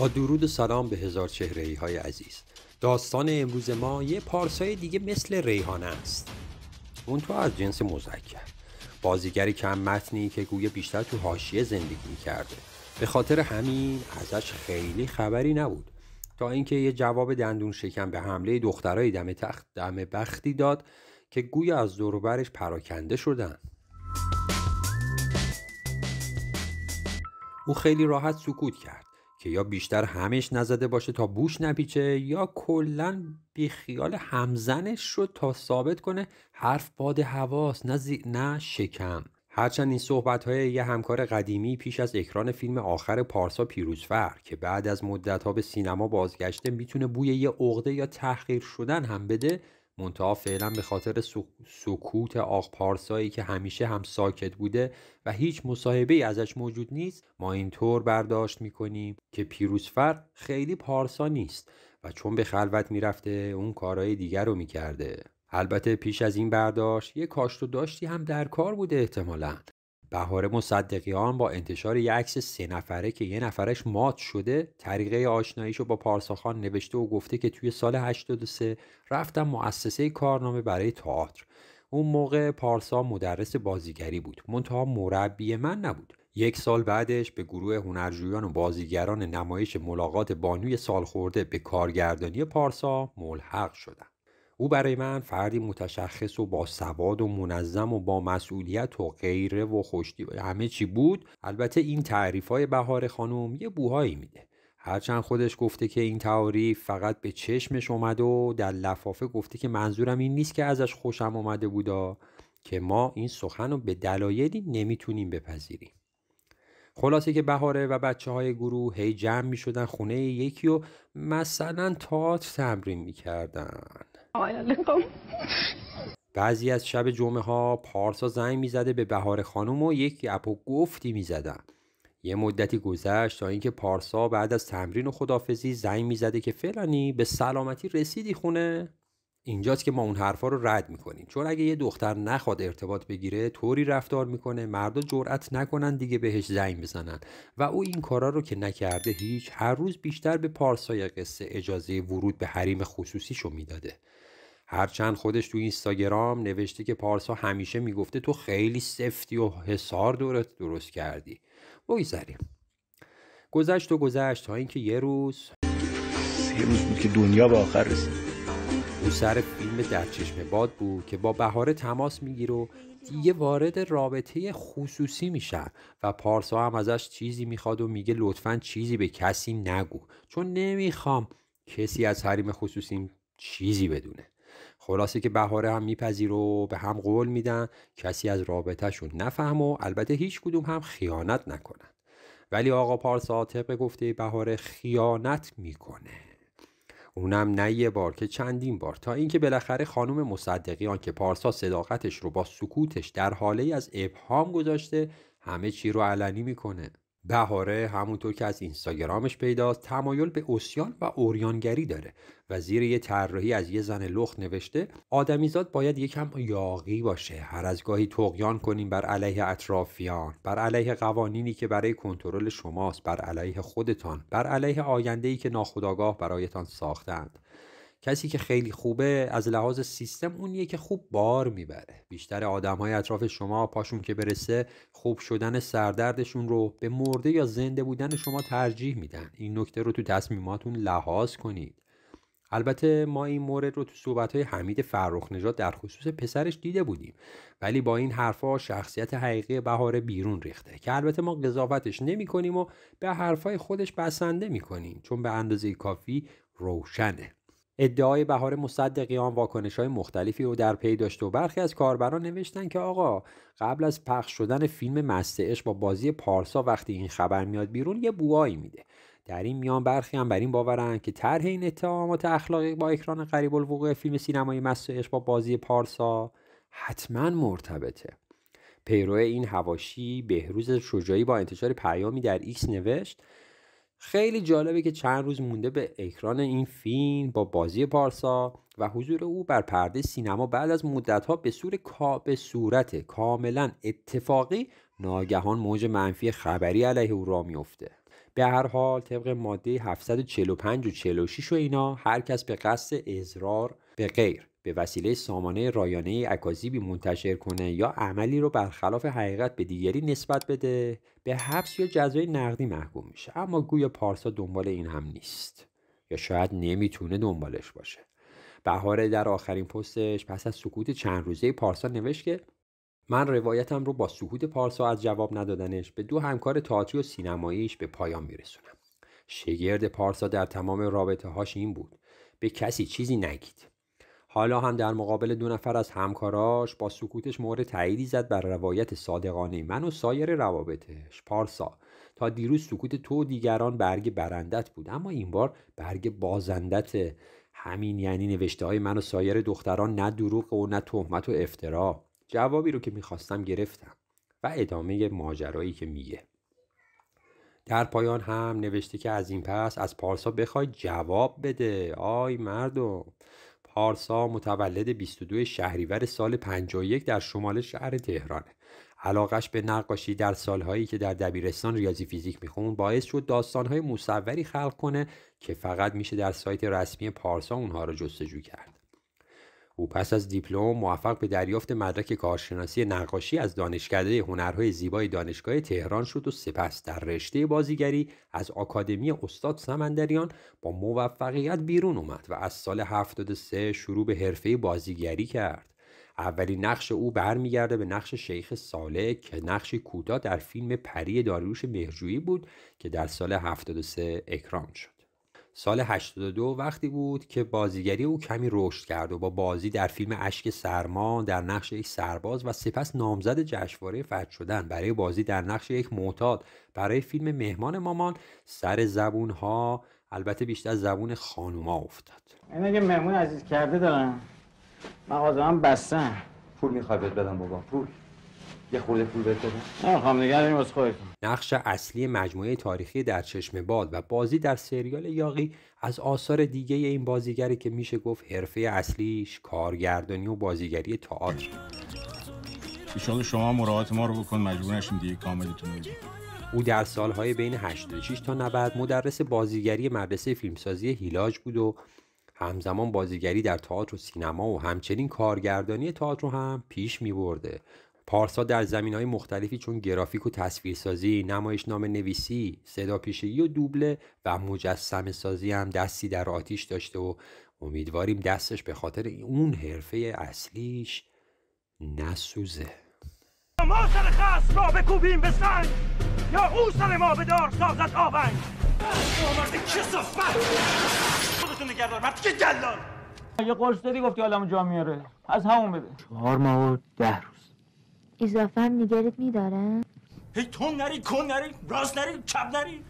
با درود و سلام به هزار چهره ای های عزیز داستان امروز ما یه پارسای دیگه مثل ریحانه است اون تو از جنس مزکر بازیگری کم متنی که گویا بیشتر تو حاشیه زندگی می کرده به خاطر همین ازش خیلی خبری نبود تا اینکه یه جواب دندون شکم به حمله دخترای دم تخت دم بختی داد که گویا از دوروبرش پراکنده شدن او خیلی راحت سکوت کرد که یا بیشتر همش نزده باشه تا بوش نپیچه یا کلا خیال همزنش رو تا ثابت کنه حرف باد هواست نه, نه شکم هرچند این صحبت های یه همکار قدیمی پیش از اکران فیلم آخر پارسا پیروزفر که بعد از مدت ها به سینما بازگشته میتونه بوی یه عقده یا تحقیر شدن هم بده منتها فعلا به خاطر سکوت آق پارسایی که همیشه هم ساکت بوده و هیچ مصاحبه ازش موجود نیست ما اینطور برداشت میکنیم که پیروزفر خیلی پارسا نیست و چون به خلوت میرفته اون کارهای دیگر رو میکرده البته پیش از این برداشت یه کاشت و داشتی هم در کار بوده احتمالا بهاره مصدقیان با انتشار یه عکس سه نفره که یه نفرش مات شده طریقه آشناییشو با پارساخان نوشته و گفته که توی سال 83 رفتم مؤسسه کارنامه برای تئاتر اون موقع پارسا مدرس بازیگری بود منتها مربی من نبود یک سال بعدش به گروه هنرجویان و بازیگران نمایش ملاقات بانوی سالخورده به کارگردانی پارسا ملحق شدن. او برای من فردی متشخص و با سواد و منظم و با مسئولیت و غیره و خوشتی همه چی بود البته این تعریف های بهار خانم یه بوهایی میده هرچند خودش گفته که این تعاریف فقط به چشمش اومد و در لفافه گفته که منظورم این نیست که ازش خوشم اومده بودا که ما این سخن رو به دلایلی نمیتونیم بپذیریم خلاصه که بهاره و بچه های گروه هی جمع می شدن خونه یکی و مثلا تات تمرین میکردن بعضی از شب جمعه ها پارسا زنگ میزده به بهار خانم و یک اپو و گفتی میزدن یه مدتی گذشت تا اینکه پارسا بعد از تمرین و خدافزی زنگ میزده که فلانی به سلامتی رسیدی خونه اینجاست که ما اون حرفا رو رد میکنیم چون اگه یه دختر نخواد ارتباط بگیره طوری رفتار میکنه مردا جرأت نکنن دیگه بهش زنگ بزنن و او این کارا رو که نکرده هیچ هر روز بیشتر به پارسای قصه اجازه ورود به حریم خصوصیشو میداده هرچند خودش تو اینستاگرام نوشته که پارسا همیشه میگفته تو خیلی سفتی و حسار دورت درست کردی بگذریم گذشت و گذشت تا اینکه یه روز یه روز بود که دنیا به آخر رسید او سر فیلم در چشم باد بود که با بهاره تماس میگیره و دیگه وارد رابطه خصوصی میشه و پارسا هم ازش چیزی میخواد و میگه لطفا چیزی به کسی نگو چون نمیخوام کسی از حریم خصوصیم چیزی بدونه خلاصه که بهاره هم میپذیره و به هم قول میدن کسی از رابطهشون نفهم و البته هیچ کدوم هم خیانت نکنن ولی آقا پارسا طبق گفته بهاره خیانت میکنه اونم نه یه بار که چندین بار تا اینکه بالاخره خانم مصدقیان که پارسا صداقتش رو با سکوتش در حاله از ابهام گذاشته همه چی رو علنی میکنه بهاره همونطور که از اینستاگرامش پیداست تمایل به اوسیان و اوریانگری داره و زیر یه طراحی از یه زن لخت نوشته آدمیزاد باید یکم یاقی باشه هر از گاهی تقیان کنیم بر علیه اطرافیان بر علیه قوانینی که برای کنترل شماست بر علیه خودتان بر علیه آینده‌ای که ناخودآگاه برایتان ساختند کسی که خیلی خوبه از لحاظ سیستم اونیه که خوب بار میبره بیشتر آدم های اطراف شما پاشون که برسه خوب شدن سردردشون رو به مرده یا زنده بودن شما ترجیح میدن این نکته رو تو تصمیماتون لحاظ کنید البته ما این مورد رو تو صحبت های حمید فرخ در خصوص پسرش دیده بودیم ولی با این حرفها شخصیت حقیقی بهار بیرون ریخته که البته ما قضاوتش نمی کنیم و به حرفهای خودش بسنده می چون به اندازه کافی روشنه ادعای بهار مصدقیان واکنش های مختلفی رو در پی داشته و برخی از کاربران نوشتن که آقا قبل از پخش شدن فیلم مستعش با بازی پارسا وقتی این خبر میاد بیرون یه بوایی میده در این میان برخی هم بر این باورن که طرح این اتهامات اخلاقی با اکران قریب الوقوع فیلم سینمایی مستعش با بازی پارسا حتما مرتبطه پیرو این هواشی بهروز شجاعی با انتشار پیامی در ایکس نوشت خیلی جالبه که چند روز مونده به اکران این فیلم با بازی پارسا و حضور او بر پرده سینما بعد از مدت ها به, صور کا... صورت کاملا اتفاقی ناگهان موج منفی خبری علیه او را میفته به هر حال طبق ماده 745 و 46 و اینا هر کس به قصد اضرار به غیر به وسیله سامانه رایانه اکاذیبی منتشر کنه یا عملی رو برخلاف حقیقت به دیگری نسبت بده به حبس یا جزای نقدی محکوم میشه اما گویا پارسا دنبال این هم نیست یا شاید نمیتونه دنبالش باشه بهاره در آخرین پستش پس از سکوت چند روزه پارسا نوشت که من روایتم رو با سکوت پارسا از جواب ندادنش به دو همکار تئاتری و سینماییش به پایان میرسونم شگرد پارسا در تمام رابطه هاش این بود به کسی چیزی نگید حالا هم در مقابل دو نفر از همکاراش با سکوتش مورد تاییدی زد بر روایت صادقانه من و سایر روابطش پارسا تا دیروز سکوت تو و دیگران برگ برندت بود اما این بار برگ بازندت همین یعنی نوشته های من و سایر دختران نه دروغ و نه تهمت و افترا جوابی رو که میخواستم گرفتم و ادامه ماجرایی که میگه در پایان هم نوشته که از این پس از پارسا بخوای جواب بده آی مردم پارسا متولد 22 شهریور سال 51 در شمال شهر تهرانه علاقش به نقاشی در سالهایی که در دبیرستان ریاضی فیزیک میخوند باعث شد داستانهای مصوری خلق کنه که فقط میشه در سایت رسمی پارسا اونها رو جستجو کرد او پس از دیپلم موفق به دریافت مدرک کارشناسی نقاشی از دانشکده هنرهای زیبای دانشگاه تهران شد و سپس در رشته بازیگری از آکادمی استاد سمندریان با موفقیت بیرون اومد و از سال 73 شروع به حرفه بازیگری کرد. اولین نقش او برمیگرده به نقش شیخ ساله که نقشی کوتاه در فیلم پری داریوش مهرجویی بود که در سال 73 اکرام شد. سال 82 وقتی بود که بازیگری او کمی رشد کرد و با بازی در فیلم اشک سرما در نقش یک سرباز و سپس نامزد جشنواره فرد شدن برای بازی در نقش یک معتاد برای فیلم مهمان مامان سر زبون ها البته بیشتر زبون خانوما افتاد این اگه مهمون عزیز کرده دارم مغازه هم بستم پول میخوای بدم بابا پول یه خورده نقش اصلی مجموعه تاریخی در چشم باد و بازی در سریال یاقی از آثار دیگه این بازیگری که میشه گفت حرفه اصلیش کارگردانی و بازیگری تئاتر ایشالا شما مراعات ما رو بکن دیگه کاملتون او در سالهای بین 86 تا 90 مدرس بازیگری مدرسه فیلمسازی هیلاج بود و همزمان بازیگری در تئاتر و سینما و همچنین کارگردانی تئاتر رو هم پیش می برده پارسا در زمین های مختلفی چون گرافیک و تصویرسازی، نام نویسی، صداپیشگی و دوبله و مجسم سازی هم دستی در آتیش داشته و امیدواریم دستش به خاطر اون حرفه اصلیش نسوزه ما سر خاص را بکوبیم به سنگ یا او سر ما به دار سازد آونگ آمرد کسافت خودتون نگردار مرد که یه قرص گفتی آدم جا میاره از همون بده چهار ماه ده اضافه هم نگرت میدارن هی تون نری کن نری راست نری چپ نری